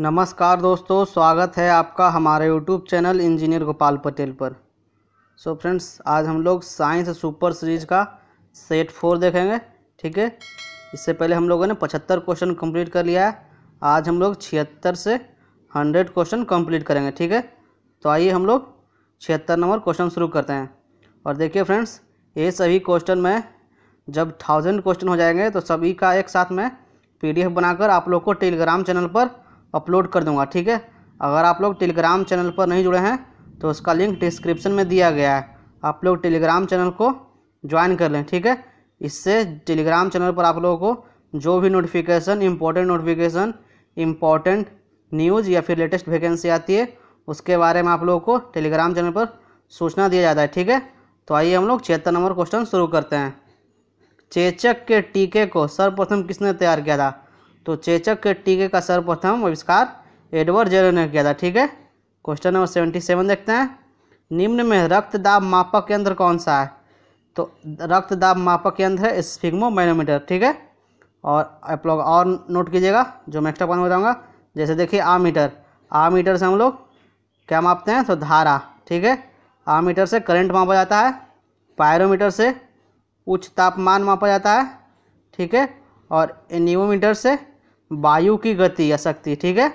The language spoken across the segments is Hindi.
नमस्कार दोस्तों स्वागत है आपका हमारे YouTube channel engineer Gopal Patel पर सो so फ्रेंड्स आज हम लोग साइंस सुपर सीरीज का सेट फोर देखेंगे ठीक है इससे पहले हम लोगों ने पचहत्तर क्वेश्चन कंप्लीट कर लिया है आज हम लोग छिहत्तर से हंड्रेड क्वेश्चन कंप्लीट करेंगे ठीक है तो आइए हम लोग छिहत्तर नंबर क्वेश्चन शुरू करते हैं और देखिए फ्रेंड्स ये सभी क्वेश्चन में जब थाउजेंड क्वेश्चन हो जाएंगे तो सभी का एक साथ में पीडीएफ बनाकर आप लोग को टेलीग्राम चैनल पर अपलोड कर दूंगा ठीक है अगर आप लोग टेलीग्राम चैनल पर नहीं जुड़े हैं तो उसका लिंक डिस्क्रिप्शन में दिया गया है आप लोग टेलीग्राम चैनल को ज्वाइन कर लें ठीक है इससे टेलीग्राम चैनल पर आप लोगों को जो भी notification important notification important news या फिर लेटेस्ट वैकेंसी आती है उसके बारे में आप लोगों को टेलीग्राम चैनल पर सूचना दिया जाता है ठीक है तो आइए हम लोग छिहत्तर नंबर क्वेश्चन शुरू करते हैं चेचक के टीके को सर्वप्रथम किसने तैयार किया था तो चेचक के टीके का सर्वप्रथम आविष्कार एडवर्ड जेरो ने किया था ठीक है क्वेश्चन नंबर सेवेंटी सेवन देखते हैं निम्न में रक्त दाब मापक यंत्र कौन सा है तो रक्त दाब मापक यंत्र है माइनोमीटर ठीक है और आप लोग और नोट कीजिएगा जो मैं एक्स्ट्रा पॉइंट बताऊँगा जैसे देखिए आ मीटर आ मीटर से हम लोग क्या मापते हैं तो धारा ठीक है आ मीटर से करंट मापा जाता है पायरोमीटर से उच्च तापमान मापा जाता है ठीक है और एनियोमीटर से वायु की गति या शक्ति ठीक है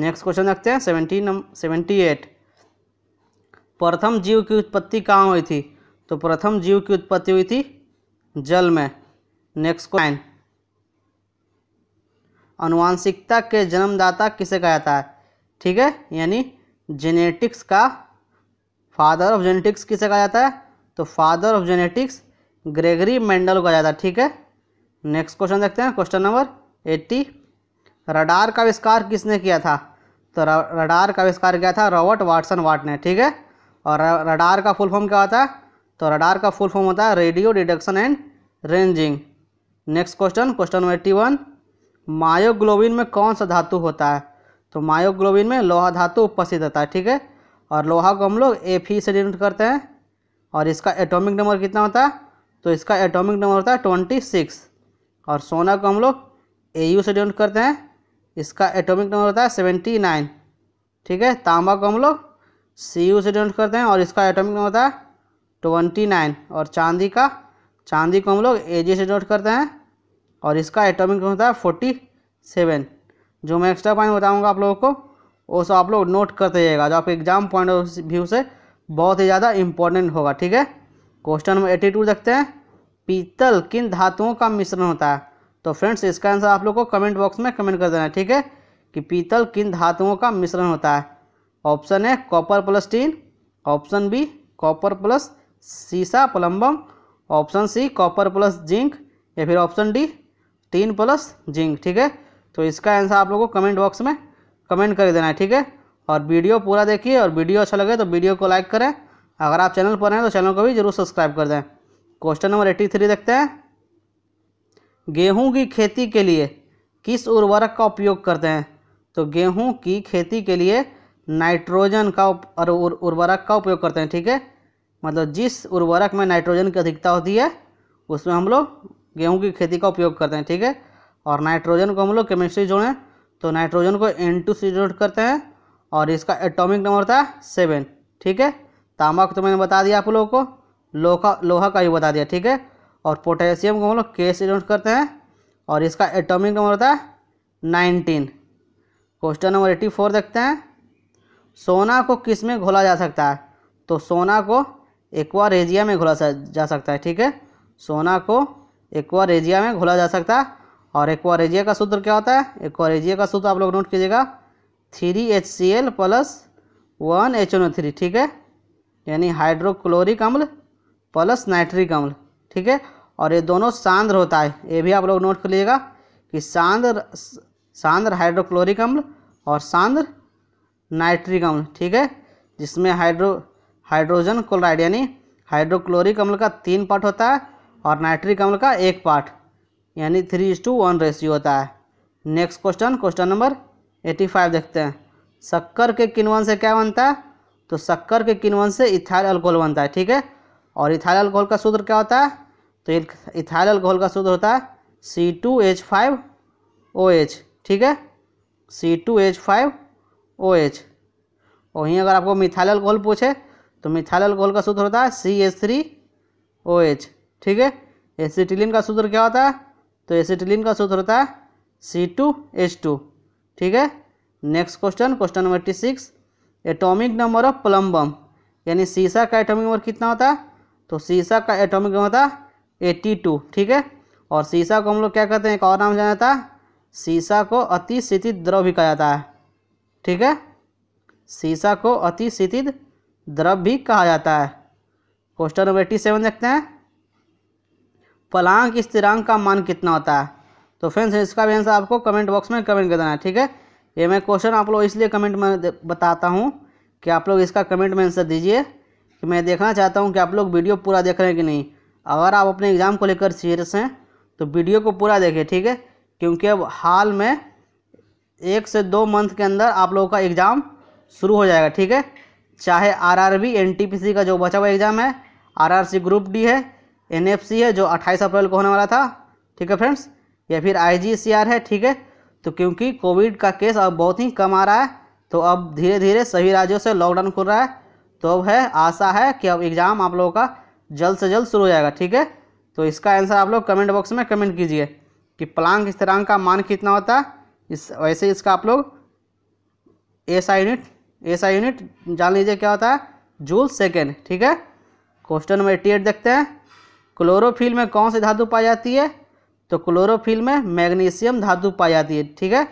नेक्स्ट क्वेश्चन रखते हैं सेवेंटी नम सेवेंटी एट प्रथम जीव की उत्पत्ति कहाँ हुई थी तो प्रथम जीव की उत्पत्ति हुई थी जल में नेक्स्ट क्वेश्चन अनुवांशिकता के जन्मदाता किसे कहा जाता है ठीक है यानी जेनेटिक्स का फादर ऑफ जेनेटिक्स किसे कहा जाता है तो father of genetics Gregory Mendel को कहा जाता है ठीक है नेक्स्ट क्वेश्चन देखते हैं क्वेश्चन नंबर एट्टी रडार का आविष्कार किसने किया था तो रडार का आविष्कार किया था रॉबर्ट वाटसन वाट ने ठीक है और रडार का फुल फॉर्म क्या होता है तो रडार का फुल फॉर्म होता है radio deduction and ranging next question question number eighty one myoglobin में कौन सा धातु होता है तो मायोग्लोबिन में लोहा धातु उपस्थित होता है ठीक है और लोहा को हम लोग ए फी से डिनोट करते हैं और इसका एटॉमिक नंबर कितना होता है तो इसका एटॉमिक नंबर होता है ट्वेंटी सिक्स और सोना को हम लोग ए यू से डिनोट करते हैं इसका एटॉमिक नंबर होता है सेवेंटी नाइन ठीक है तांबा को हम लोग सी यू से डिनोट करते हैं और इसका एटॉमिक नंबर होता है ट्वेंटी नाइन और चांदी का चांदी को हम लोग ए जी से डिनोट करते हैं और इसका एटॉमिक नंबर होता है फोर्टी सेवन जो मैं एक्स्ट्रा पॉइंट बताऊँगा आप लोगों को वो सब आप लोग नोट करते जाइएगा जो आपके एग्जाम पॉइंट ऑफ व्यू से बहुत ही ज़्यादा इंपॉर्टेंट होगा ठीक है क्वेश्चन नंबर एटी टू देखते हैं पीतल किन धातुओं का मिश्रण होता है तो फ्रेंड्स इसका आंसर आप लोग को कमेंट बॉक्स में कमेंट कर देना है ठीक है कि पीतल किन धातुओं का मिश्रण होता है ऑप्शन है copper plus tin option B copper plus सीसा plumbum option C copper plus zinc या फिर option D tin plus zinc ठीक है तो इसका आंसर आप लोग को कमेंट बॉक्स में कमेंट कर देना है ठीक है और वीडियो पूरा देखिए और वीडियो अच्छा लगे तो वीडियो को लाइक करें अगर आप चैनल पर हैं तो चैनल को भी जरूर सब्सक्राइब कर दें क्वेश्चन नंबर एट्टी थ्री देखते हैं गेहूँ की खेती के लिए किस उर्वरक का उपयोग करते हैं तो गेहूँ की खेती के लिए नाइट्रोजन का और उर्वरक का उपयोग करते हैं ठीक है मतलब जिस उर्वरक में नाइट्रोजन की अधिकता होती है उसमें हम लोग गेहूँ की खेती का उपयोग करते हैं ठीक है और नाइट्रोजन को हम लोग केमिस्ट्री जोड़ें तो नाइट्रोजन को एन टू से जोड़ करते हैं और इसका एटॉमिक नंबर होता है सेवन ठीक है तांबा को तो मैंने बता दिया आप लोगों को लोहा लोहा का ही बता दिया ठीक है और पोटेशियम को हम लोग मतलब के से डिनोट करते हैं और इसका एटॉमिक नंबर होता है nineteen question number eighty four देखते हैं सोना को किस में घोला जा सकता है तो सोना को एक्वा रेजिया में घोला जा सकता है ठीक है सोना को एक्वा रेजिया में घोला जा सकता है और एक्वा रेजिया का सूत्र क्या होता है एक्वा रेजिया का सूत्र आप लोग नोट कीजिएगा three H C L plus one H N O three ठीक है यानी हाइड्रोक्लोरिक अम्ल प्लस नाइट्रिक अम्ल ठीक है और ये दोनों सांद्र होता है ये भी आप लोग नोट कर लीजिएगा कि सांद्र सांद्र हाइड्रोक्लोरिक अम्ल और सांद्र नाइट्रिक अम्ल ठीक है जिसमें हाइड्रो हाइड्रोजन क्लोराइड यानी हाइड्रोक्लोरिक अम्ल का तीन पार्ट होता है और नाइट्रिक अम्ल का एक पार्ट यानी three is to one ratio होता है next question question number eighty five देखते हैं शक्कर के किनवन से क्या बनता है तो शक्कर के किनवन से इथाइल अल्कोहल बनता है ठीक है और इथाइल अल्कोहल का सूत्र क्या होता है तो इथाइल अल्कोहल का सूत्र होता है C two H five O H ठीक है C two H five O H वहीं अगर आपको मिथाइल अल्कोहल पूछे तो मिथाइल अल्कोहल का सूत्र होता है C H three O H ठीक है एसिटिलिन का सूत्र क्या होता है तो एसिटिलिन का सूत्र होता है सी टू एच टू ठीक है next question question number eighty six atomic number of plumbum यानी सीसा का एटोमिक नंबर कितना होता है तो सीसा का एटोमिक नंबर होता है एट्टी टू ठीक है और शीशा को हम लोग क्या कहते हैं एक और नाम जाना जाता है शीशा को अति शीतित द्रव भी कहा जाता है ठीक है शीशा को अति शीतित द्रव भी कहा जाता है क्वेश्चन नंबर एट्टी सेवन देखते हैं पलांग स्थिरांक का मान कितना होता है तो फ्रेंड्स इसका भी आंसर आपको कमेंट बॉक्स में कमेंट कर देना है ठीक है ये मैं क्वेश्चन आप लोग इसलिए कमेंट में बताता हूँ कि आप लोग इसका कमेंट में आंसर दीजिए कि मैं देखना चाहता हूँ कि आप लोग वीडियो पूरा देख रहे हैं कि नहीं अगर आप अपने एग्ज़ाम को लेकर सीरियस हैं तो वीडियो को पूरा देखें ठीक है क्योंकि अब हाल में एक से दो मंथ के अंदर आप लोगों का एग्ज़ाम शुरू हो जाएगा ठीक है चाहे आरआरबी एनटीपीसी का जो बचा हुआ एग्ज़ाम है आरआरसी ग्रुप डी है एनएफसी है जो 28 अप्रैल को होने वाला था ठीक है फ्रेंड्स या फिर आईजीसीआर है ठीक है तो क्योंकि कोविड का केस अब बहुत ही कम आ रहा है तो अब धीरे धीरे सभी राज्यों से लॉकडाउन खुल रहा है तो अब है आशा है कि अब एग्ज़ाम आप लोगों का जल्द से जल्द शुरू हो जाएगा ठीक है तो इसका आंसर आप लोग कमेंट बॉक्स में कमेंट कीजिए कि प्लांक स्थिरांक का मान कितना होता है इस वैसे इसका आप लोग एसआई यूनिट एसआई यूनिट जान लीजिए क्या होता है जूल सेकेंड ठीक है क्वेश्चन नंबर एटी एट देखते हैं क्लोरोफिल में कौन सी धातु पाई जाती है तो क्लोरोफिल में मैग्नीशियम धातु पाई जाती है ठीक है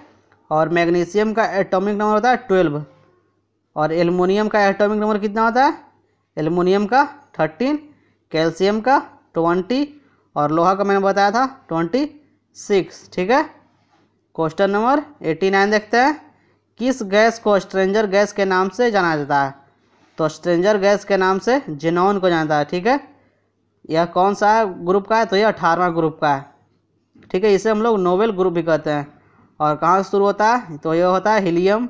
और मैग्नीशियम का एटॉमिक नंबर होता है ट्वेल्व और एलमोनियम का एटॉमिक नंबर कितना होता है एलमिनियम का थर्टीन कैल्शियम का ट्वेंटी और लोहा का मैंने बताया था ट्वेंटी सिक्स ठीक है क्वेश्चन नंबर एटी नाइन देखते हैं किस गैस को स्ट्रेंजर गैस के नाम से जाना जाता है तो स्ट्रेंजर गैस के नाम से जिनोन को जाना जाता है ठीक है यह कौन सा ग्रुप का है तो यह अठारहवा ग्रुप का है ठीक है इसे हम लोग नोबेल ग्रुप भी कहते हैं और कहाँ से शुरू होता है तो यह होता है helium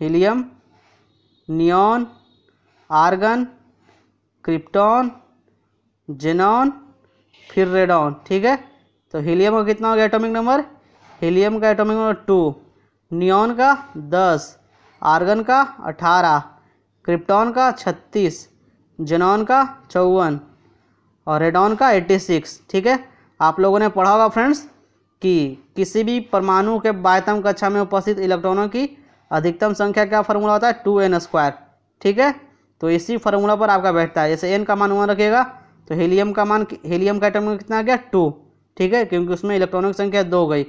helium neon argon krypton xenon फिर रेडॉन ठीक है तो हीलियम का कितना हो गया एटॉमिक नंबर हीलियम का एटॉमिक नंबर टू नियॉन का दस आर्गन का अठारह क्रिप्टॉन का छत्तीस जेनॉन का चौवन और रेडॉन का एट्टी सिक्स ठीक है आप लोगों ने पढ़ा होगा फ्रेंड्स कि किसी भी परमाणु के बायतम कक्षा में उपस्थित इलेक्ट्रॉनों की अधिकतम संख्या का फॉर्मूला होता है टू एन स्क्वायर ठीक है तो इसी फार्मूला पर आपका बैठता है जैसे एन का मान वन रखेगा तो हीलियम का मान हीलियम का आइटम कितना आ गया टू ठीक है क्योंकि उसमें इलेक्ट्रॉनों की संख्या दो गई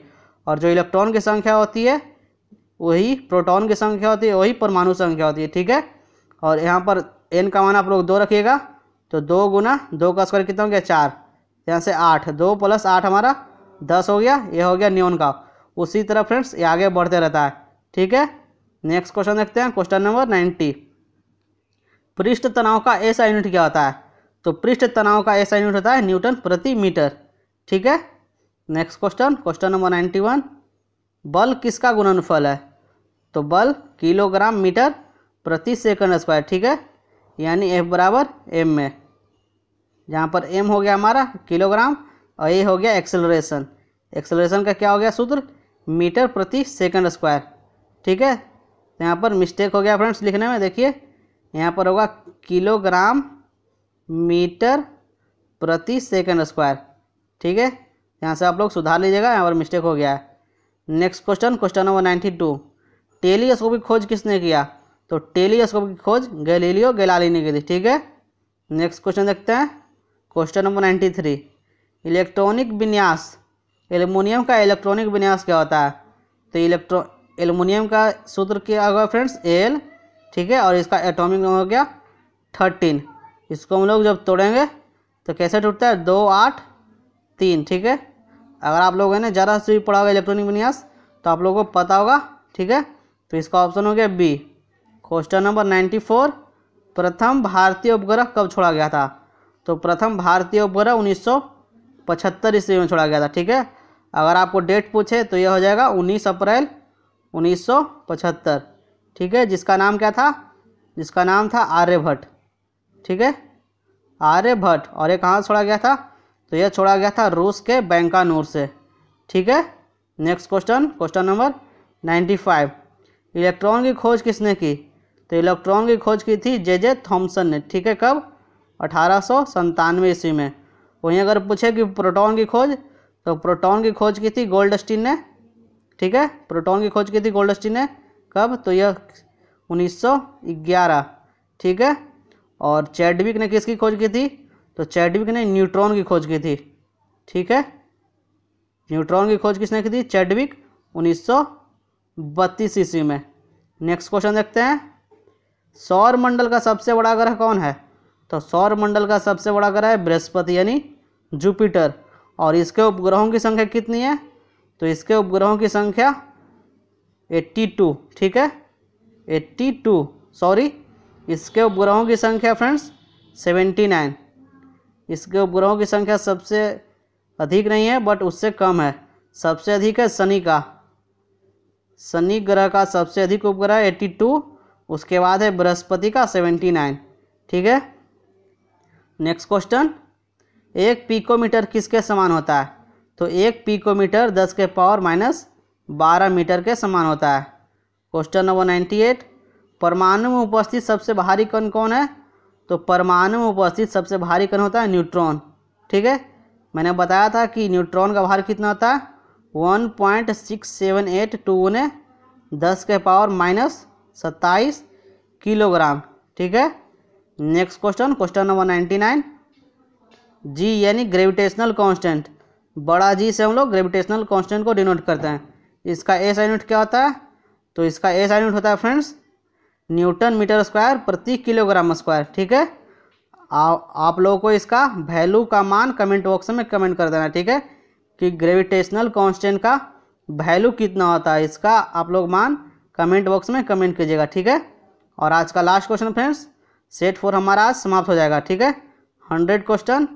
और जो इलेक्ट्रॉन की संख्या होती है वही प्रोटॉन की संख्या होती है वही परमाणु संख्या होती है ठीक है और यहाँ पर एन का मान आप लोग दो रखिएगा तो दो गुना दो का स्क्वायर कितना हो गया चार यहाँ से आठ दो प्लस आठ हमारा दस हो गया यह हो गया न्यून का उसी तरह फ्रेंड्स ये आगे बढ़ते रहता है ठीक है नेक्स्ट क्वेश्चन देखते हैं क्वेश्चन नंबर नाइन्टी पृष्ठ तनाव का ऐसा यूनिट क्या होता है तो पृष्ठ तनाव का ऐसा यूनिट होता है न्यूटन प्रति मीटर ठीक है next question question number ninety one बल किसका गुणनफल है तो बल किलोग्राम मीटर प्रति सेकंड स्क्वायर ठीक है यानी एफ बराबर एम में जहाँ पर एम हो गया हमारा किलोग्राम और ए हो गया एक्सेलरेशन एक्सेलरेशन का क्या हो गया सूत्र मीटर प्रति सेकंड स्क्वायर ठीक है यहाँ पर मिस्टेक हो गया फ्रेंड्स लिखने में देखिए यहाँ पर होगा किलोग्राम मीटर प्रति सेकंड स्क्वायर ठीक है यहाँ से आप लोग सुधार लीजिएगा यहाँ पर मिस्टेक हो गया है next question question number ninety two telescope की खोज किसने किया तो टेलीस्कोप की खोज गैलीलियो गैलाली ने की थी ठीक है नेक्स्ट क्वेश्चन देखते हैं question number ninety three electronic विन्यास एलुमिनियम का इलेक्ट्रॉनिक विन्यास क्या होता है तो इलेक्ट्रॉ एलुमिनियम का सूत्र क्या होगा फ्रेंड्स एल ठीक है और इसका एटॉमिक नंबर हो गया थर्टीन इसको हम लोग जब तोड़ेंगे तो कैसे टूटता है दो आठ तीन ठीक है अगर आप लोगों ने जरा ज़्यादा से भी पढ़ा होगा इलेक्ट्रॉनिक विन्यास तो आप लोगों को पता होगा ठीक है तो इसका ऑप्शन हो गया B question number ninety four प्रथम भारतीय उपग्रह कब छोड़ा गया था तो प्रथम भारतीय उपग्रह उन्नीस सौ पचहत्तर ईस्वी में छोड़ा गया था ठीक है अगर आपको डेट पूछे तो यह हो जाएगा उन्नीस अप्रैल उन्नीस सौ पचहत्तर ठीक है जिसका नाम क्या था जिसका नाम था आर्यभट्ट ठीक है आर्यभट्ट और ये कहाँ छोड़ा गया था तो यह छोड़ा गया था रूस के बैंकानूर से ठीक है next question question number ninety five electron की खोज किसने की तो इलेक्ट्रॉन की खोज की थी जे जे थॉम्सन ने ठीक है कब अठारह सौ संतानवे ईस्वी में वहीं अगर पूछे कि प्रोटॉन की खोज तो प्रोटॉन की खोज की थी गोल्डस्टीन ने ठीक है प्रोटॉन की खोज की थी गोल्डस्टीन ने कब तो यह 1911 ठीक है और चैडविक ने किसकी खोज की थी तो चैडविक ने न्यूट्रॉन की खोज की थी ठीक है न्यूट्रॉन की खोज किसने की थी चैडविक 1932 ईस्वी में नेक्स्ट क्वेश्चन देखते हैं सौर मंडल का सबसे बड़ा ग्रह कौन है तो सौर मंडल का सबसे बड़ा ग्रह है बृहस्पति यानी जुपिटर और इसके उपग्रहों की संख्या कितनी है तो इसके उपग्रहों की संख्या एट्टी टू ठीक है एट्टी टू सॉरी इसके उपग्रहों की संख्या फ्रेंड्स सेवेंटी नाइन इसके उपग्रहों की संख्या सबसे अधिक नहीं है बट उससे कम है सबसे अधिक है शनि का शनि ग्रह का सबसे अधिक उपग्रह एट्टी टू उसके बाद है बृहस्पति का सेवेंटी नाइन ठीक है नेक्स्ट क्वेश्चन एक पीकोमीटर किसके समान होता है तो एक पीकोमीटर दस के पावर माइनस बारह मीटर के समान होता है क्वेश्चन नंबर नाइन्टी एट परमाणु में उपस्थित सबसे भारी कण कौन है तो परमाणु में उपस्थित सबसे भारी कण होता है न्यूट्रॉन ठीक है मैंने बताया था कि न्यूट्रॉन का भार कितना होता है one point six seven eight two उन्हें दस के पावर माइनस सत्ताईस किलोग्राम ठीक है next question question number ninety nine G यानी ग्रेविटेशनल कांस्टेंट बड़ा जी से हम लोग ग्रेविटेशनल कांस्टेंट को डिनोट करते हैं इसका एस यूनिट क्या होता है तो इसका एस यूनिट होता है फ्रेंड्स न्यूटन मीटर स्क्वायर प्रति किलोग्राम स्क्वायर ठीक है आ, आप लोगों को इसका वैल्यू का मान कमेंट बॉक्स में कमेंट कर देना ठीक है कि ग्रेविटेशनल कांस्टेंट का वैल्यू कितना होता है इसका आप लोग मान कमेंट बॉक्स में कमेंट कीजिएगा ठीक है और आज का last question friends set four हमारा आज समाप्त हो जाएगा ठीक है हंड्रेड क्वेश्चन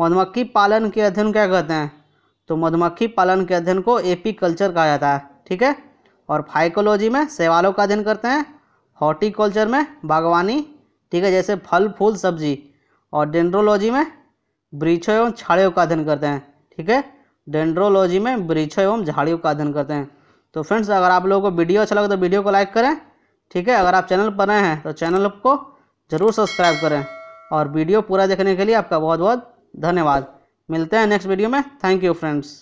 मधुमक्खी पालन के अध्ययन क्या कहते हैं तो मधुमक्खी पालन के अध्ययन को एपी कल्चर कहा जाता है ठीक है और फाइकोलॉजी में सेवालों का अध्ययन करते हैं हॉर्टिकल्चर में बागवानी ठीक है जैसे फल फूल सब्जी और डेंड्रोलॉजी में वृक्षों एवं झाड़ियों का अध्ययन करते हैं ठीक है डेंड्रोलॉजी में वृक्षों एवं झाड़ियों का अध्ययन करते हैं तो फ्रेंड्स अगर आप लोगों को वीडियो अच्छा लगे तो वीडियो को लाइक करें ठीक है अगर आप चैनल पर नए हैं तो चैनल को ज़रूर सब्सक्राइब करें और वीडियो पूरा देखने के लिए आपका बहुत बहुत धन्यवाद मिलते हैं नेक्स्ट वीडियो में थैंक यू फ्रेंड्स